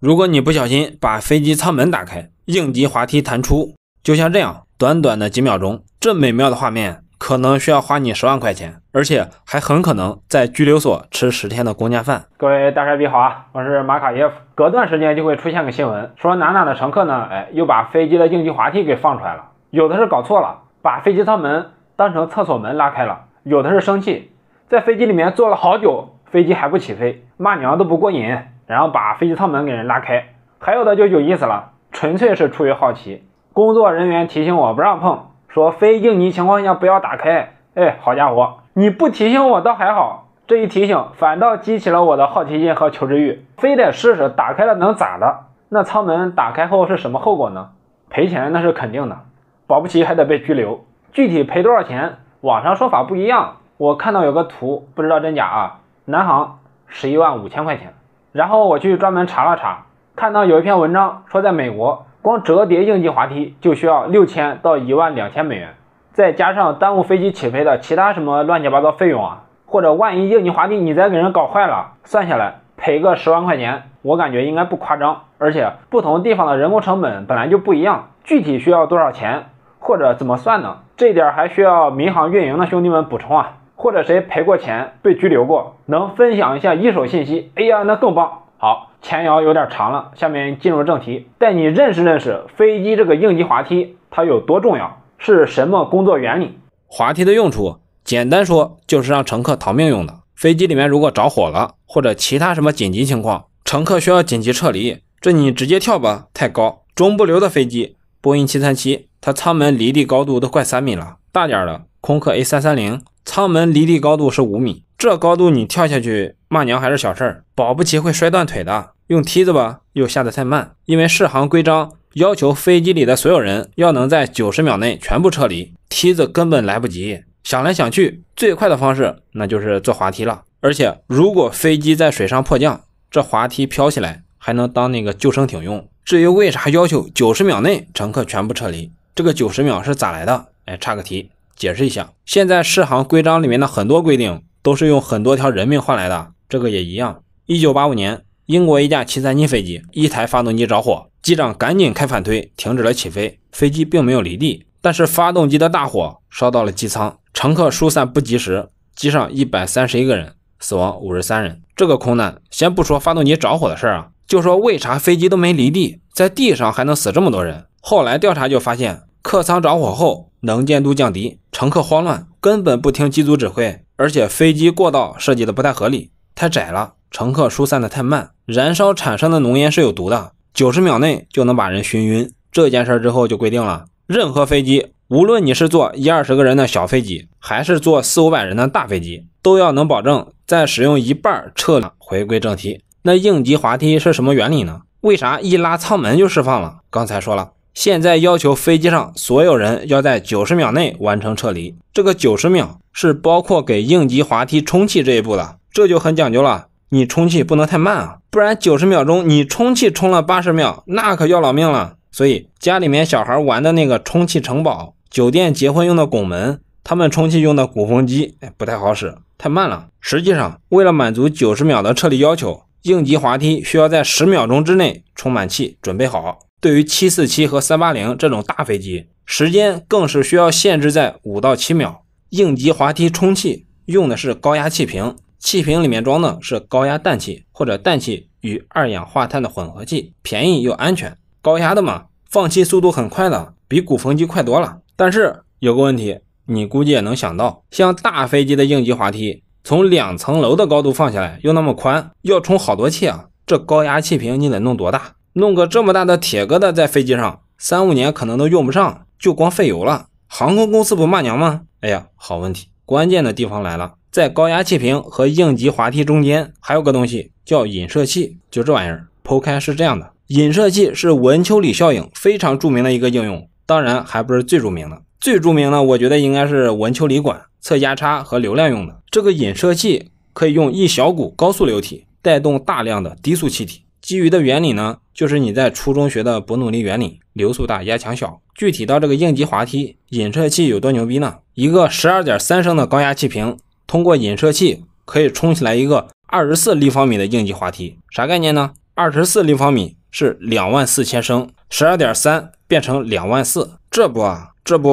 如果你不小心把飞机舱门打开，应急滑梯弹出，就像这样，短短的几秒钟，这美妙的画面可能需要花你十万块钱，而且还很可能在拘留所吃十天的公家饭。各位大帅比好啊，我是马卡耶夫。隔段时间就会出现个新闻，说哪哪的乘客呢，哎，又把飞机的应急滑梯给放出来了。有的是搞错了，把飞机舱门当成厕所门拉开了；有的是生气，在飞机里面坐了好久，飞机还不起飞，骂娘都不过瘾。然后把飞机舱门给人拉开，还有的就有意思了，纯粹是出于好奇。工作人员提醒我不让碰，说非应急情况下不要打开。哎，好家伙，你不提醒我倒还好，这一提醒反倒激起了我的好奇心和求知欲，非得试试。打开了能咋的？那舱门打开后是什么后果呢？赔钱那是肯定的，保不齐还得被拘留。具体赔多少钱，网上说法不一样。我看到有个图，不知道真假啊。南航十一万五千块钱。然后我去专门查了查，看到有一篇文章说，在美国光折叠应急滑梯就需要六千到一万两千美元，再加上耽误飞机起飞的其他什么乱七八糟费用啊，或者万一应急滑梯你再给人搞坏了，算下来赔个十万块钱，我感觉应该不夸张。而且不同地方的人工成本本来就不一样，具体需要多少钱或者怎么算呢？这点还需要民航运营的兄弟们补充啊。或者谁赔过钱、被拘留过，能分享一下一手信息？哎呀，那更棒！好，前摇有点长了，下面进入正题，带你认识认识飞机这个应急滑梯，它有多重要，是什么工作原理？滑梯的用处，简单说就是让乘客逃命用的。飞机里面如果着火了，或者其他什么紧急情况，乘客需要紧急撤离，这你直接跳吧，太高。中不溜的飞机，波音七三七，它舱门离地高度都快三米了。大点的，空客 A 三三零。舱门离地高度是五米，这高度你跳下去骂娘还是小事儿，保不齐会摔断腿的。用梯子吧，又下的太慢，因为试航规章要求飞机里的所有人要能在九十秒内全部撤离，梯子根本来不及。想来想去，最快的方式那就是坐滑梯了。而且如果飞机在水上迫降，这滑梯飘起来还能当那个救生艇用。至于为啥要求九十秒内乘客全部撤离，这个九十秒是咋来的？哎，差个题。解释一下，现在世行规章里面的很多规定都是用很多条人命换来的，这个也一样。一九八五年，英国一架七三七飞机一台发动机着火，机长赶紧开反推，停止了起飞，飞机并没有离地，但是发动机的大火烧到了机舱，乘客疏散不及时，机上一百三十一个人死亡五十三人。这个空难先不说发动机着火的事儿啊，就说为啥飞机都没离地，在地上还能死这么多人？后来调查就发现，客舱着火后。能见度降低，乘客慌乱，根本不听机组指挥，而且飞机过道设计的不太合理，太窄了，乘客疏散的太慢。燃烧产生的浓烟是有毒的，九十秒内就能把人熏晕。这件事之后就规定了，任何飞机，无论你是坐一二十个人的小飞机，还是坐四五百人的大飞机，都要能保证在使用一半儿撤离。回归正题，那应急滑梯是什么原理呢？为啥一拉舱门就释放了？刚才说了。现在要求飞机上所有人要在九十秒内完成撤离，这个九十秒是包括给应急滑梯充气这一步的，这就很讲究了。你充气不能太慢啊，不然九十秒钟你充气充了八十秒，那可要老命了。所以家里面小孩玩的那个充气城堡、酒店结婚用的拱门，他们充气用的鼓风机哎不太好使，太慢了。实际上，为了满足九十秒的撤离要求，应急滑梯需要在十秒钟之内充满气，准备好。对于七四七和三八零这种大飞机，时间更是需要限制在五到七秒。应急滑梯充气用的是高压气瓶，气瓶里面装的是高压氮气或者氮气与二氧化碳的混合气，便宜又安全。高压的嘛，放气速度很快的，比鼓风机快多了。但是有个问题，你估计也能想到，像大飞机的应急滑梯，从两层楼的高度放下来又那么宽，要充好多气啊，这高压气瓶你得弄多大？弄个这么大的铁疙瘩在飞机上，三五年可能都用不上，就光费油了。航空公司不骂娘吗？哎呀，好问题！关键的地方来了，在高压气瓶和应急滑梯中间还有个东西叫引射器，就这玩意儿。剖开是这样的，引射器是文丘里效应非常著名的一个应用，当然还不是最著名的。最著名的，我觉得应该是文丘里管测压差和流量用的。这个引射器可以用一小股高速流体带动大量的低速气体。基于的原理呢，就是你在初中学的伯努利原理，流速大压强小。具体到这个应急滑梯引射器有多牛逼呢？一个十二点三升的高压气瓶，通过引射器可以冲起来一个二十四立方米的应急滑梯。啥概念呢？二十四立方米是两万四千升，十二点三变成两万四，这不啊，这不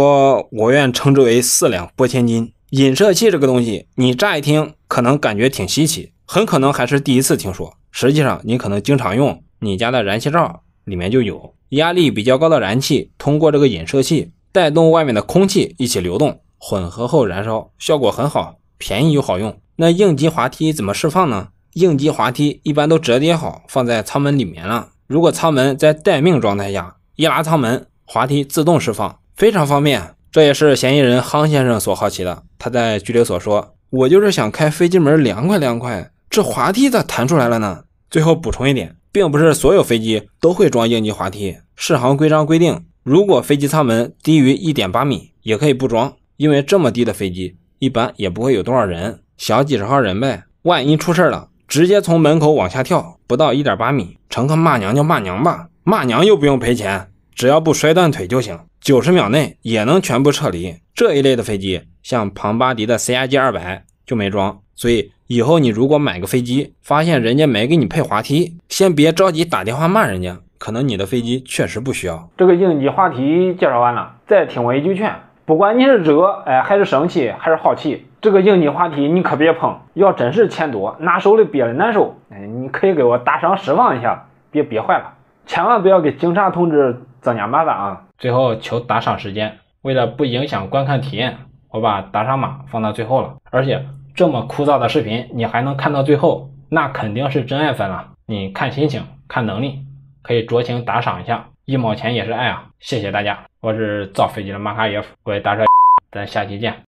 我愿称之为四两拨千斤。引射器这个东西，你乍一听可能感觉挺稀奇，很可能还是第一次听说。实际上，你可能经常用你家的燃气灶，里面就有压力比较高的燃气，通过这个引射器带动外面的空气一起流动，混合后燃烧，效果很好，便宜又好用。那应急滑梯怎么释放呢？应急滑梯一般都折叠好放在舱门里面了。如果舱门在待命状态下一拉舱门，滑梯自动释放，非常方便。这也是嫌疑人夯先生所好奇的。他在拘留所说：“我就是想开飞机门凉快凉快，这滑梯咋弹出来了呢？”最后补充一点，并不是所有飞机都会装应急滑梯。适航规章规定，如果飞机舱门低于一点八米，也可以不装，因为这么低的飞机一般也不会有多少人，小几十号人呗。万一出事了，直接从门口往下跳，不到一点八米，乘客骂娘就骂娘吧，骂娘又不用赔钱，只要不摔断腿就行。九十秒内也能全部撤离。这一类的飞机，像庞巴迪的 c i g 二百就没装。所以以后你如果买个飞机，发现人家没给你配滑梯，先别着急打电话骂人家，可能你的飞机确实不需要。这个应急滑梯介绍完了，再听我一句劝，不管你是惹哎，还是生气，还是好奇，这个应急滑梯你可别碰。要真是钱多拿手里憋的难受，哎，你可以给我打赏释放一下，别憋坏了，千万不要给警察同志增加麻烦啊！最后求打赏时间，为了不影响观看体验，我把打赏码放到最后了，而且。这么枯燥的视频，你还能看到最后，那肯定是真爱粉了。你看心情，看能力，可以酌情打赏一下，一毛钱也是爱啊！谢谢大家，我是造飞机的马卡耶夫，各位大帅，咱下期见。